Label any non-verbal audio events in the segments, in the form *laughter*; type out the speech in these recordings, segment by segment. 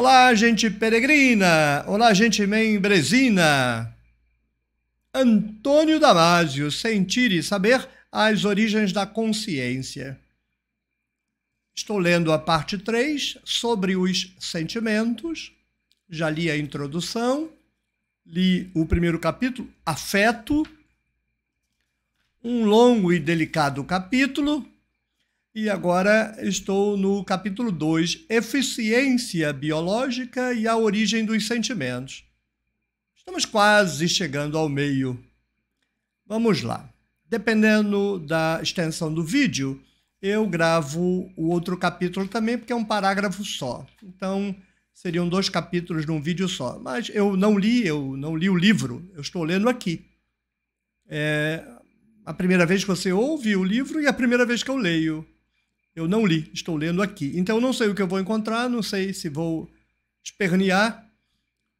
Olá, gente peregrina! Olá, gente membresina! Antônio Damasio, Sentir e Saber as Origens da Consciência. Estou lendo a parte 3 sobre os sentimentos. Já li a introdução, li o primeiro capítulo, Afeto. Um longo e delicado capítulo, e agora estou no capítulo 2, Eficiência Biológica e a Origem dos Sentimentos. Estamos quase chegando ao meio. Vamos lá. Dependendo da extensão do vídeo, eu gravo o outro capítulo também, porque é um parágrafo só. Então, seriam dois capítulos num vídeo só. Mas eu não li, eu não li o livro, eu estou lendo aqui. É a primeira vez que você ouve o livro e a primeira vez que eu leio. Eu não li, estou lendo aqui. Então eu não sei o que eu vou encontrar, não sei se vou espernear,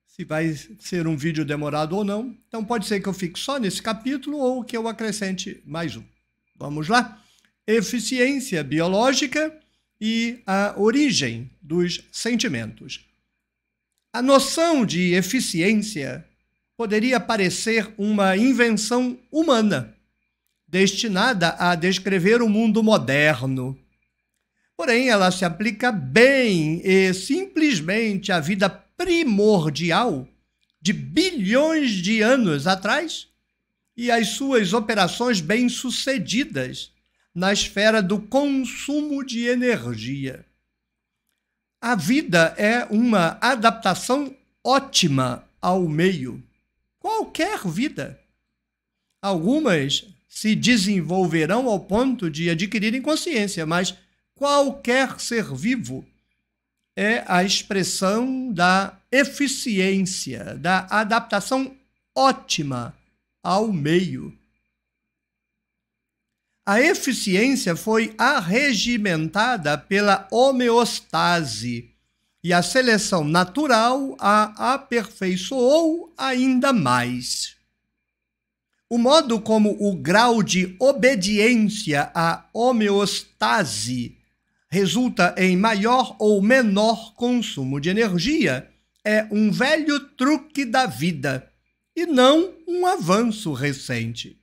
se vai ser um vídeo demorado ou não. Então pode ser que eu fique só nesse capítulo ou que eu acrescente mais um. Vamos lá? Eficiência biológica e a origem dos sentimentos. A noção de eficiência poderia parecer uma invenção humana, destinada a descrever o mundo moderno, Porém, ela se aplica bem e simplesmente à vida primordial de bilhões de anos atrás e às suas operações bem-sucedidas na esfera do consumo de energia. A vida é uma adaptação ótima ao meio. Qualquer vida. Algumas se desenvolverão ao ponto de adquirirem consciência, mas qualquer ser vivo é a expressão da eficiência, da adaptação ótima ao meio. A eficiência foi arregimentada pela homeostase e a seleção natural a aperfeiçoou ainda mais. O modo como o grau de obediência à homeostase resulta em maior ou menor consumo de energia é um velho truque da vida e não um avanço recente.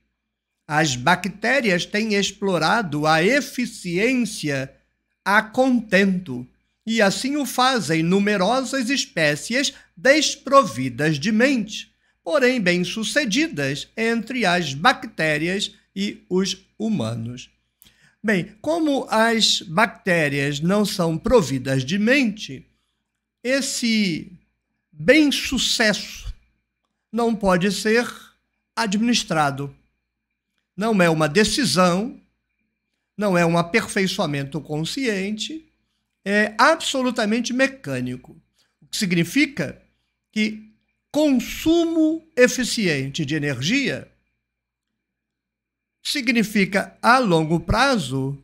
As bactérias têm explorado a eficiência a contento e assim o fazem numerosas espécies desprovidas de mente, porém bem-sucedidas entre as bactérias e os humanos. Bem, como as bactérias não são providas de mente, esse bem-sucesso não pode ser administrado. Não é uma decisão, não é um aperfeiçoamento consciente, é absolutamente mecânico. O que significa que consumo eficiente de energia significa, a longo prazo,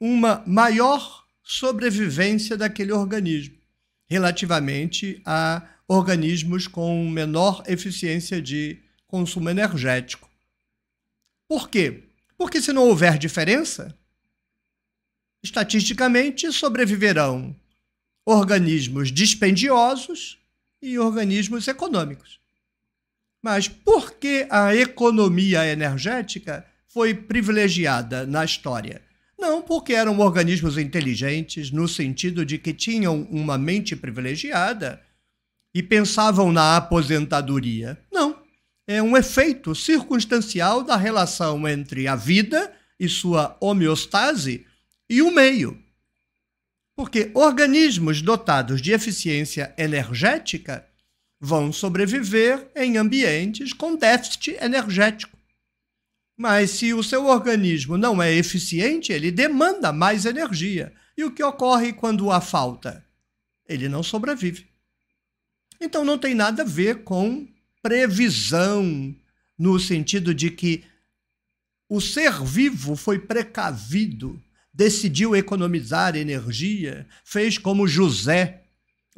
uma maior sobrevivência daquele organismo, relativamente a organismos com menor eficiência de consumo energético. Por quê? Porque se não houver diferença, estatisticamente sobreviverão organismos dispendiosos e organismos econômicos. Mas por que a economia energética foi privilegiada na história? Não, porque eram organismos inteligentes, no sentido de que tinham uma mente privilegiada e pensavam na aposentadoria. Não. É um efeito circunstancial da relação entre a vida e sua homeostase e o meio. Porque organismos dotados de eficiência energética vão sobreviver em ambientes com déficit energético. Mas se o seu organismo não é eficiente, ele demanda mais energia. E o que ocorre quando há falta? Ele não sobrevive. Então não tem nada a ver com previsão, no sentido de que o ser vivo foi precavido, decidiu economizar energia, fez como José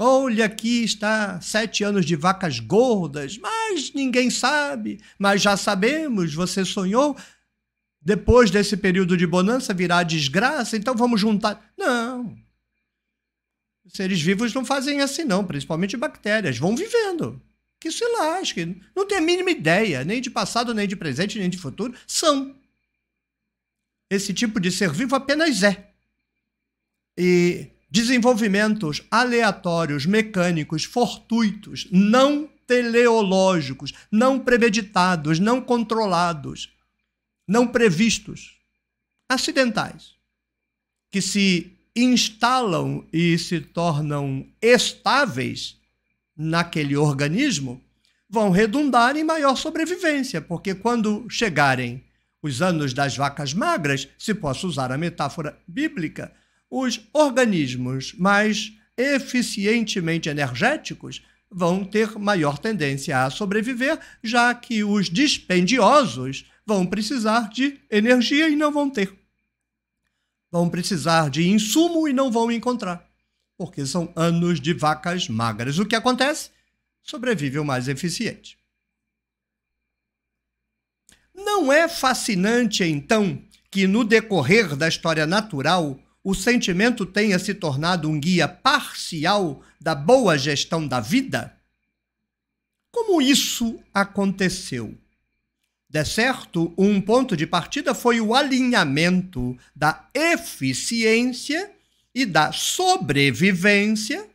Olha, aqui está sete anos de vacas gordas, mas ninguém sabe, mas já sabemos, você sonhou. Depois desse período de bonança virá desgraça, então vamos juntar. Não. Os seres vivos não fazem assim, não, principalmente bactérias. Vão vivendo. Que se lasque. Não tem a mínima ideia, nem de passado, nem de presente, nem de futuro. São. Esse tipo de ser vivo apenas é. E desenvolvimentos aleatórios, mecânicos, fortuitos, não teleológicos, não premeditados, não controlados, não previstos, acidentais, que se instalam e se tornam estáveis naquele organismo, vão redundar em maior sobrevivência, porque quando chegarem os anos das vacas magras, se posso usar a metáfora bíblica, os organismos mais eficientemente energéticos vão ter maior tendência a sobreviver, já que os dispendiosos vão precisar de energia e não vão ter. Vão precisar de insumo e não vão encontrar, porque são anos de vacas magras. O que acontece? Sobrevive o mais eficiente. Não é fascinante, então, que no decorrer da história natural o sentimento tenha se tornado um guia parcial da boa gestão da vida? Como isso aconteceu? De certo, um ponto de partida foi o alinhamento da eficiência e da sobrevivência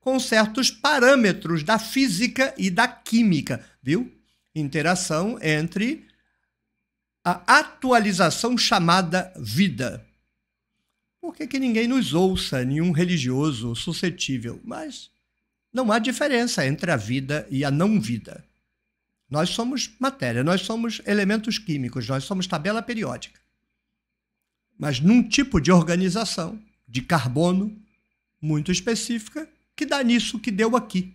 com certos parâmetros da física e da química, viu? Interação entre a atualização chamada vida por que, que ninguém nos ouça, nenhum religioso suscetível? Mas não há diferença entre a vida e a não-vida. Nós somos matéria, nós somos elementos químicos, nós somos tabela periódica. Mas num tipo de organização de carbono muito específica que dá nisso que deu aqui.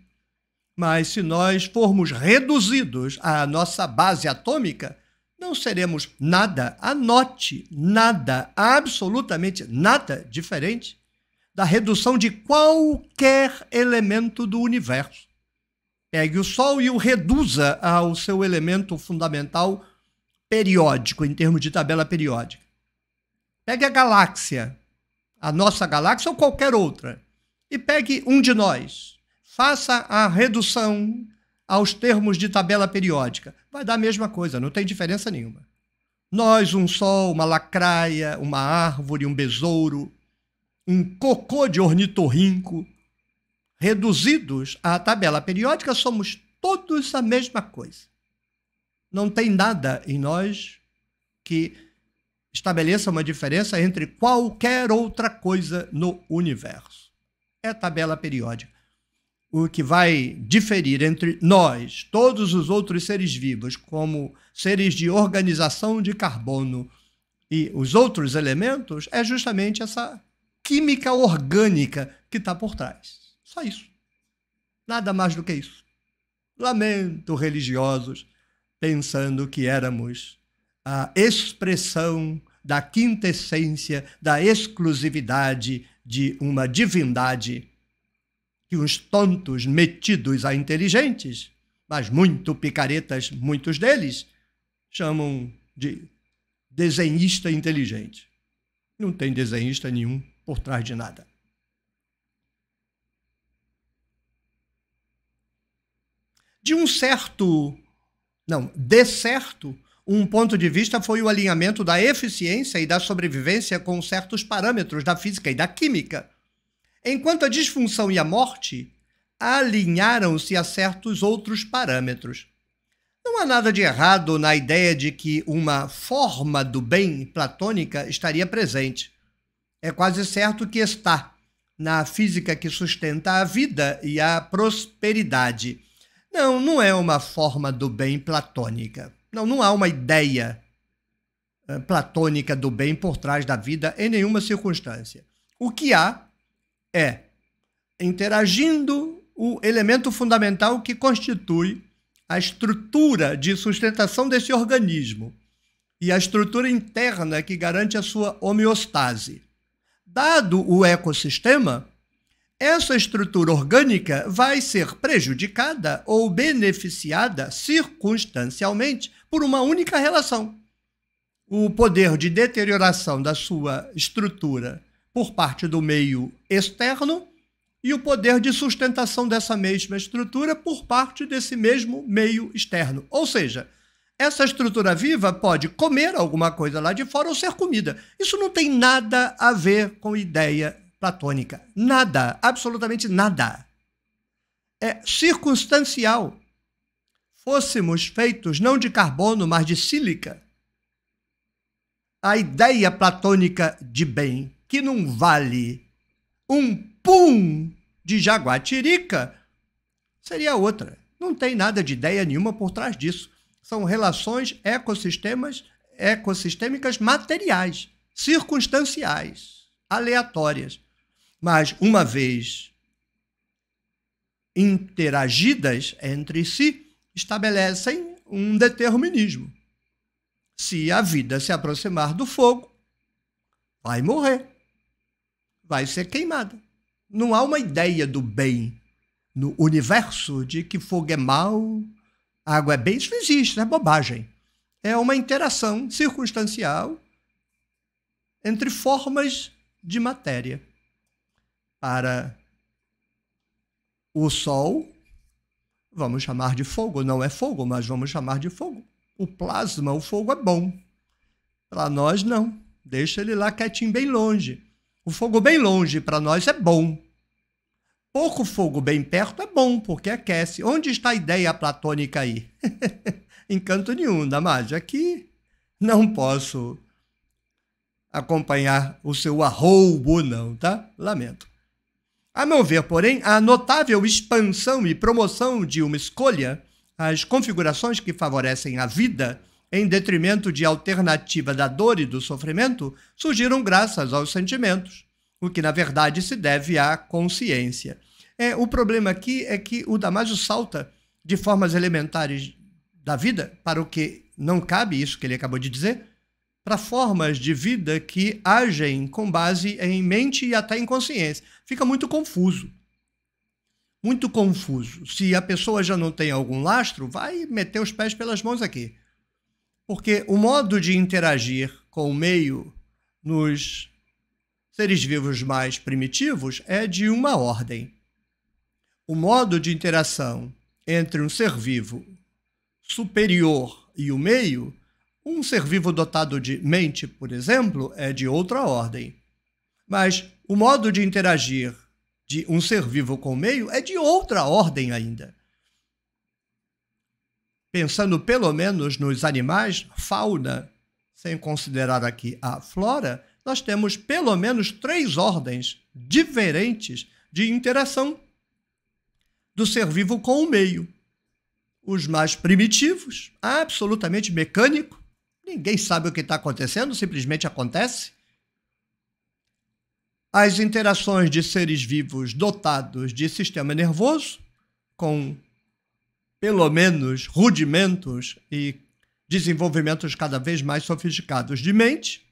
Mas se nós formos reduzidos à nossa base atômica, não seremos nada, anote, nada, absolutamente nada diferente da redução de qualquer elemento do universo. Pegue o Sol e o reduza ao seu elemento fundamental periódico, em termos de tabela periódica. Pegue a galáxia, a nossa galáxia ou qualquer outra, e pegue um de nós. Faça a redução aos termos de tabela periódica, vai dar a mesma coisa, não tem diferença nenhuma. Nós, um sol, uma lacraia, uma árvore, um besouro, um cocô de ornitorrinco, reduzidos à tabela periódica, somos todos a mesma coisa. Não tem nada em nós que estabeleça uma diferença entre qualquer outra coisa no universo. É tabela periódica o que vai diferir entre nós, todos os outros seres vivos, como seres de organização de carbono e os outros elementos, é justamente essa química orgânica que está por trás. Só isso. Nada mais do que isso. Lamento religiosos pensando que éramos a expressão da quintessência da exclusividade de uma divindade que uns tontos metidos a inteligentes, mas muito picaretas, muitos deles, chamam de desenhista inteligente. Não tem desenhista nenhum por trás de nada. De um certo, não, de certo, um ponto de vista foi o alinhamento da eficiência e da sobrevivência com certos parâmetros da física e da química enquanto a disfunção e a morte alinharam-se a certos outros parâmetros. Não há nada de errado na ideia de que uma forma do bem platônica estaria presente. É quase certo que está na física que sustenta a vida e a prosperidade. Não, não é uma forma do bem platônica. Não, não há uma ideia eh, platônica do bem por trás da vida em nenhuma circunstância. O que há é interagindo o elemento fundamental que constitui a estrutura de sustentação desse organismo e a estrutura interna que garante a sua homeostase. Dado o ecossistema, essa estrutura orgânica vai ser prejudicada ou beneficiada circunstancialmente por uma única relação. O poder de deterioração da sua estrutura por parte do meio externo e o poder de sustentação dessa mesma estrutura por parte desse mesmo meio externo. Ou seja, essa estrutura viva pode comer alguma coisa lá de fora ou ser comida. Isso não tem nada a ver com ideia platônica. Nada, absolutamente nada. É circunstancial. Fôssemos feitos não de carbono, mas de sílica. A ideia platônica de bem que não vale um pum de jaguatirica seria outra. Não tem nada de ideia nenhuma por trás disso. São relações ecossistemas, ecossistêmicas materiais, circunstanciais, aleatórias. Mas uma vez interagidas entre si, estabelecem um determinismo. Se a vida se aproximar do fogo, vai morrer vai ser queimada. Não há uma ideia do bem no universo de que fogo é mal, água é bem. Isso não existe, não é bobagem. É uma interação circunstancial entre formas de matéria. Para o Sol, vamos chamar de fogo, não é fogo, mas vamos chamar de fogo. O plasma, o fogo é bom. Para nós, não. Deixa ele lá quietinho, bem longe. O fogo bem longe para nós é bom. Pouco fogo bem perto é bom, porque aquece. Onde está a ideia platônica aí? *laughs* Encanto nenhum, Damásio. Aqui não posso acompanhar o seu arroubo, não, tá? Lamento. A meu ver, porém, a notável expansão e promoção de uma escolha, as configurações que favorecem a vida em detrimento de alternativa da dor e do sofrimento, surgiram graças aos sentimentos, o que na verdade se deve à consciência. É, o problema aqui é que o Damásio salta de formas elementares da vida, para o que não cabe isso que ele acabou de dizer, para formas de vida que agem com base em mente e até em consciência. Fica muito confuso. Muito confuso. Se a pessoa já não tem algum lastro, vai meter os pés pelas mãos aqui. Porque o modo de interagir com o meio nos seres vivos mais primitivos é de uma ordem. O modo de interação entre um ser vivo superior e o meio, um ser vivo dotado de mente, por exemplo, é de outra ordem. Mas o modo de interagir de um ser vivo com o meio é de outra ordem ainda pensando pelo menos nos animais, fauna, sem considerar aqui a flora, nós temos pelo menos três ordens diferentes de interação do ser vivo com o meio. Os mais primitivos, absolutamente mecânico, ninguém sabe o que está acontecendo, simplesmente acontece. As interações de seres vivos dotados de sistema nervoso, com pelo menos, rudimentos e desenvolvimentos cada vez mais sofisticados de mente,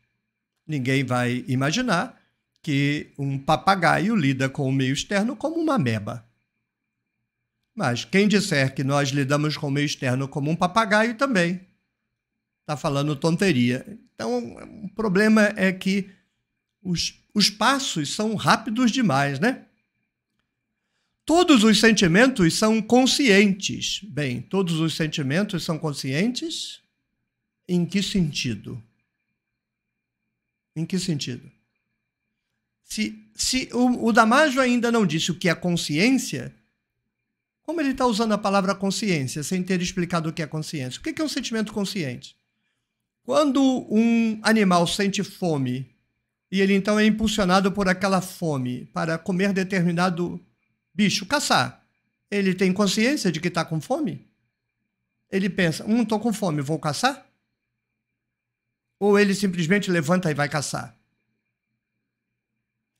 ninguém vai imaginar que um papagaio lida com o meio externo como uma ameba. Mas quem disser que nós lidamos com o meio externo como um papagaio também está falando tonteria. Então, o problema é que os, os passos são rápidos demais, né? Todos os sentimentos são conscientes. Bem, todos os sentimentos são conscientes? Em que sentido? Em que sentido? Se, se o, o ainda não disse o que é consciência, como ele está usando a palavra consciência sem ter explicado o que é consciência? O é que é um sentimento consciente? Quando um animal sente fome e ele então é impulsionado por aquela fome para comer determinado bicho caçar. Ele tem consciência de que está com fome? Ele pensa, hum, estou com fome, vou caçar? Ou ele simplesmente levanta e vai caçar?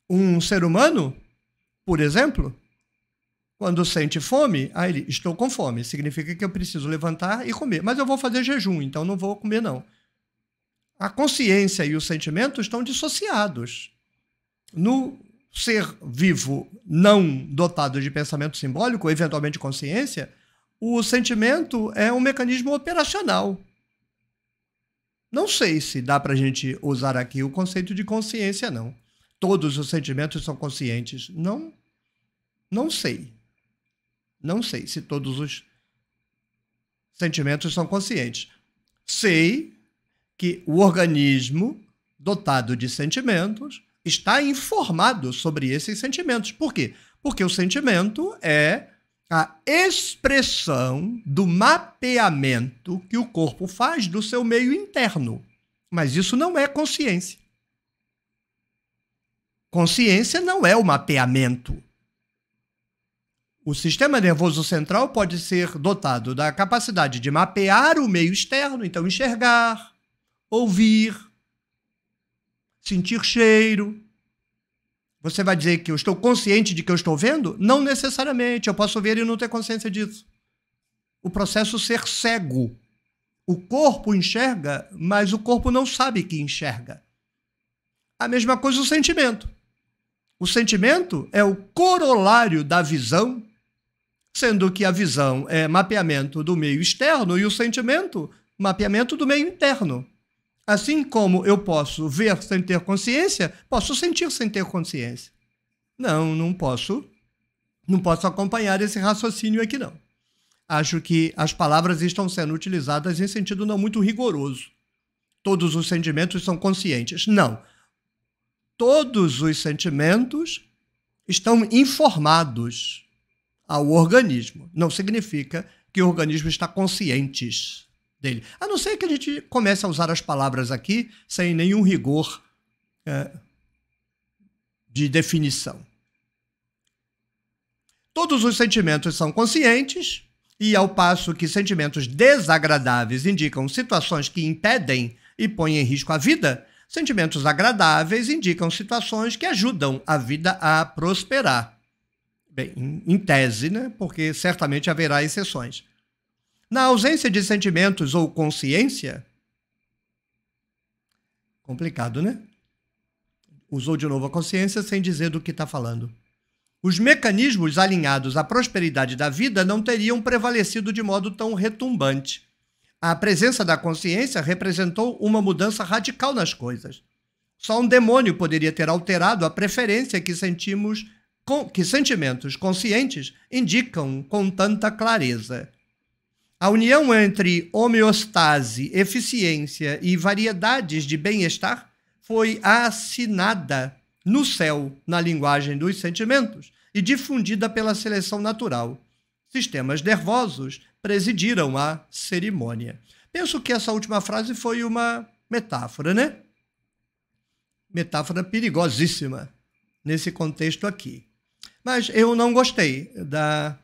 Um ser humano, por exemplo, quando sente fome, aí ele, estou com fome, significa que eu preciso levantar e comer. Mas eu vou fazer jejum, então não vou comer, não. A consciência e o sentimento estão dissociados. No ser vivo não dotado de pensamento simbólico, eventualmente consciência, o sentimento é um mecanismo operacional. Não sei se dá para a gente usar aqui o conceito de consciência, não. Todos os sentimentos são conscientes. Não, não sei. Não sei se todos os sentimentos são conscientes. Sei que o organismo dotado de sentimentos está informado sobre esses sentimentos. Por quê? Porque o sentimento é a expressão do mapeamento que o corpo faz do seu meio interno. Mas isso não é consciência. Consciência não é o mapeamento. O sistema nervoso central pode ser dotado da capacidade de mapear o meio externo, então enxergar, ouvir, sentir cheiro. Você vai dizer que eu estou consciente de que eu estou vendo? Não necessariamente. Eu posso ver e não ter consciência disso. O processo ser cego. O corpo enxerga, mas o corpo não sabe que enxerga. A mesma coisa o sentimento. O sentimento é o corolário da visão, sendo que a visão é mapeamento do meio externo e o sentimento, mapeamento do meio interno. Assim como eu posso ver sem ter consciência, posso sentir sem ter consciência. Não, não posso. Não posso acompanhar esse raciocínio aqui, não. Acho que as palavras estão sendo utilizadas em sentido não muito rigoroso. Todos os sentimentos são conscientes. Não. Todos os sentimentos estão informados ao organismo. Não significa que o organismo está consciente dele. A não ser que a gente comece a usar as palavras aqui sem nenhum rigor é, de definição. Todos os sentimentos são conscientes, e ao passo que sentimentos desagradáveis indicam situações que impedem e põem em risco a vida, sentimentos agradáveis indicam situações que ajudam a vida a prosperar. Bem, em tese, né? Porque certamente haverá exceções. Na ausência de sentimentos ou consciência, complicado, né? Usou de novo a consciência sem dizer do que está falando. Os mecanismos alinhados à prosperidade da vida não teriam prevalecido de modo tão retumbante. A presença da consciência representou uma mudança radical nas coisas. Só um demônio poderia ter alterado a preferência que sentimos que sentimentos conscientes indicam com tanta clareza. A união entre homeostase, eficiência e variedades de bem-estar foi assinada no céu, na linguagem dos sentimentos, e difundida pela seleção natural. Sistemas nervosos presidiram a cerimônia. Penso que essa última frase foi uma metáfora, né? Metáfora perigosíssima nesse contexto aqui. Mas eu não gostei da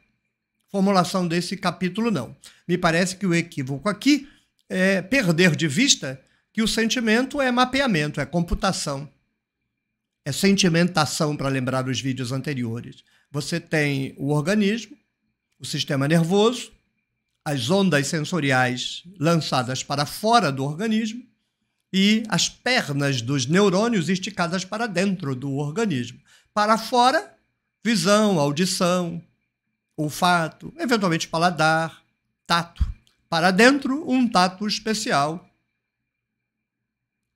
formulação desse capítulo, não. Me parece que o equívoco aqui é perder de vista que o sentimento é mapeamento, é computação, é sentimentação, para lembrar os vídeos anteriores. Você tem o organismo, o sistema nervoso, as ondas sensoriais lançadas para fora do organismo e as pernas dos neurônios esticadas para dentro do organismo. Para fora, visão, audição, olfato, eventualmente paladar, tato. Para dentro, um tato especial,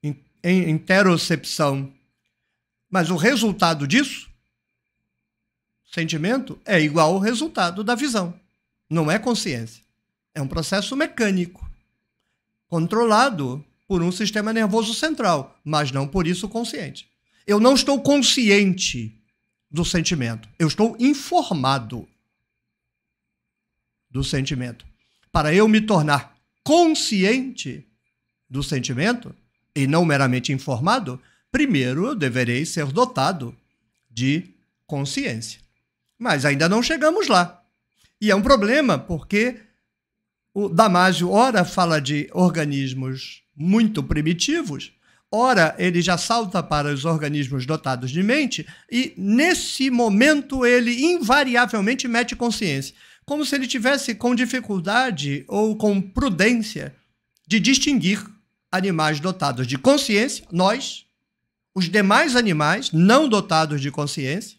em interocepção. Mas o resultado disso, sentimento, é igual ao resultado da visão. Não é consciência. É um processo mecânico, controlado por um sistema nervoso central, mas não por isso consciente. Eu não estou consciente do sentimento, eu estou informado do sentimento. Para eu me tornar consciente do sentimento e não meramente informado, primeiro eu deverei ser dotado de consciência. Mas ainda não chegamos lá. E é um problema porque o Damásio ora fala de organismos muito primitivos, ora ele já salta para os organismos dotados de mente e nesse momento ele invariavelmente mete consciência como se ele tivesse com dificuldade ou com prudência de distinguir animais dotados de consciência, nós, os demais animais não dotados de consciência,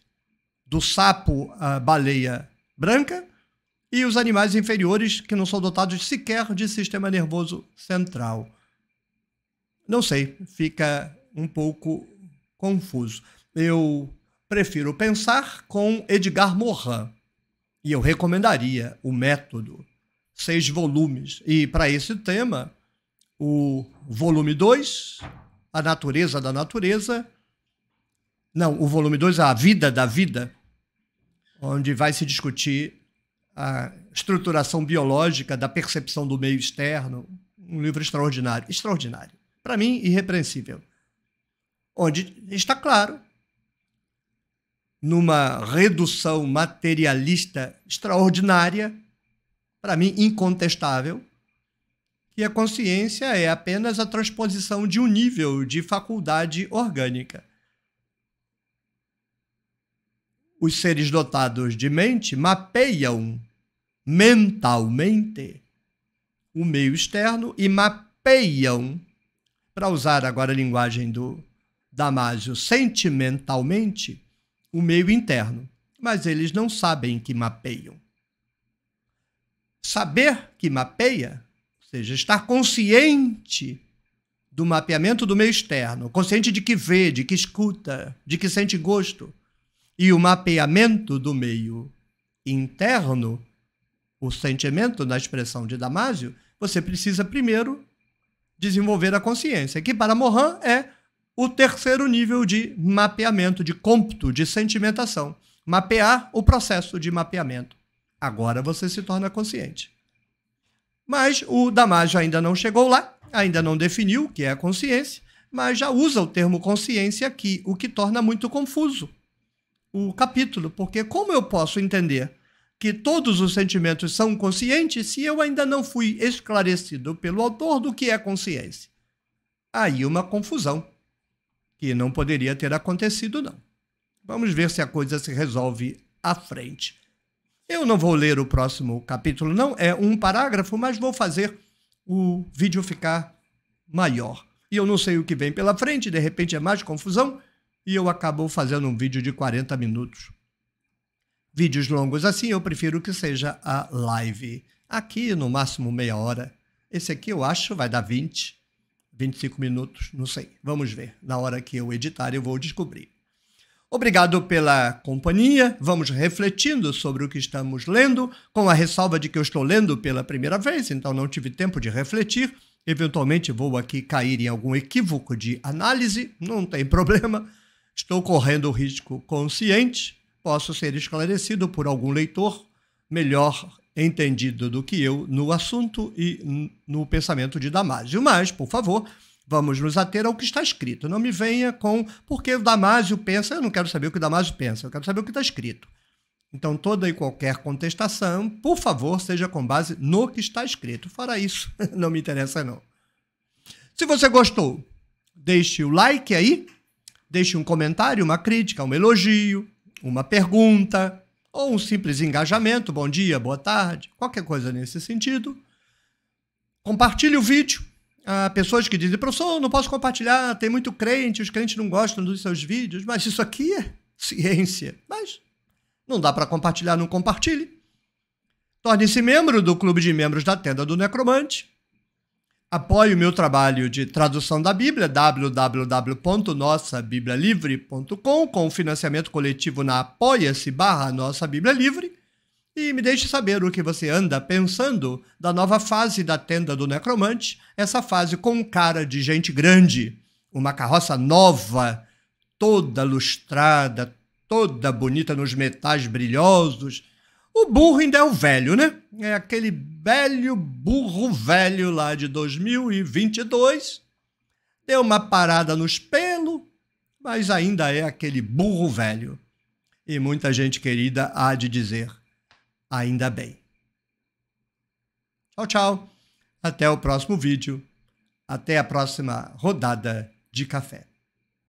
do sapo à baleia branca, e os animais inferiores que não são dotados sequer de sistema nervoso central. Não sei, fica um pouco confuso. Eu prefiro pensar com Edgar Morin, e eu recomendaria o método, seis volumes. E para esse tema, o volume 2, A Natureza da Natureza, não, o volume 2, A Vida da Vida, onde vai se discutir a estruturação biológica da percepção do meio externo, um livro extraordinário, extraordinário, para mim irrepreensível, onde está claro numa redução materialista extraordinária, para mim incontestável, que a consciência é apenas a transposição de um nível de faculdade orgânica. Os seres dotados de mente mapeiam mentalmente o meio externo e mapeiam, para usar agora a linguagem do Damásio, sentimentalmente o meio interno, mas eles não sabem que mapeiam. Saber que mapeia, ou seja, estar consciente do mapeamento do meio externo, consciente de que vê, de que escuta, de que sente gosto, e o mapeamento do meio interno, o sentimento na expressão de Damásio, você precisa primeiro desenvolver a consciência, que para Mohan é o terceiro nível de mapeamento, de cômputo, de sentimentação. Mapear o processo de mapeamento. Agora você se torna consciente. Mas o Damasio ainda não chegou lá, ainda não definiu o que é a consciência, mas já usa o termo consciência aqui, o que torna muito confuso o capítulo, porque como eu posso entender que todos os sentimentos são conscientes se eu ainda não fui esclarecido pelo autor do que é consciência? Aí uma confusão que não poderia ter acontecido, não. Vamos ver se a coisa se resolve à frente. Eu não vou ler o próximo capítulo, não, é um parágrafo, mas vou fazer o vídeo ficar maior. E eu não sei o que vem pela frente, de repente é mais confusão, e eu acabo fazendo um vídeo de 40 minutos. Vídeos longos assim, eu prefiro que seja a live. Aqui, no máximo meia hora. Esse aqui eu acho vai dar 20. 25 minutos, não sei. Vamos ver. Na hora que eu editar, eu vou descobrir. Obrigado pela companhia. Vamos refletindo sobre o que estamos lendo, com a ressalva de que eu estou lendo pela primeira vez, então não tive tempo de refletir. Eventualmente vou aqui cair em algum equívoco de análise, não tem problema. Estou correndo o risco consciente. Posso ser esclarecido por algum leitor melhor entendido do que eu no assunto e no pensamento de Damásio. Mas, por favor, vamos nos ater ao que está escrito. Não me venha com porque o Damásio pensa, eu não quero saber o que o Damásio pensa, eu quero saber o que está escrito. Então, toda e qualquer contestação, por favor, seja com base no que está escrito. Fora isso, *laughs* não me interessa, não. Se você gostou, deixe o like aí, deixe um comentário, uma crítica, um elogio, uma pergunta, ou um simples engajamento, bom dia, boa tarde, qualquer coisa nesse sentido. Compartilhe o vídeo. Há pessoas que dizem, professor, não posso compartilhar, tem muito crente, os crentes não gostam dos seus vídeos, mas isso aqui é *laughs* ciência. Mas não dá para compartilhar, não compartilhe. Torne-se membro do clube de membros da Tenda do Necromante. Apoie o meu trabalho de tradução da Bíblia, www.nossabiblialivre.com, com financiamento coletivo na apoia-se barra Nossa Bíblia Livre. E me deixe saber o que você anda pensando da nova fase da Tenda do Necromante, essa fase com cara de gente grande, uma carroça nova, toda lustrada, toda bonita nos metais brilhosos, o burro ainda é o velho, né? É aquele velho burro velho lá de 2022. Deu uma parada nos pelos, mas ainda é aquele burro velho. E muita gente querida há de dizer ainda bem. Tchau, tchau. Até o próximo vídeo. Até a próxima rodada de café.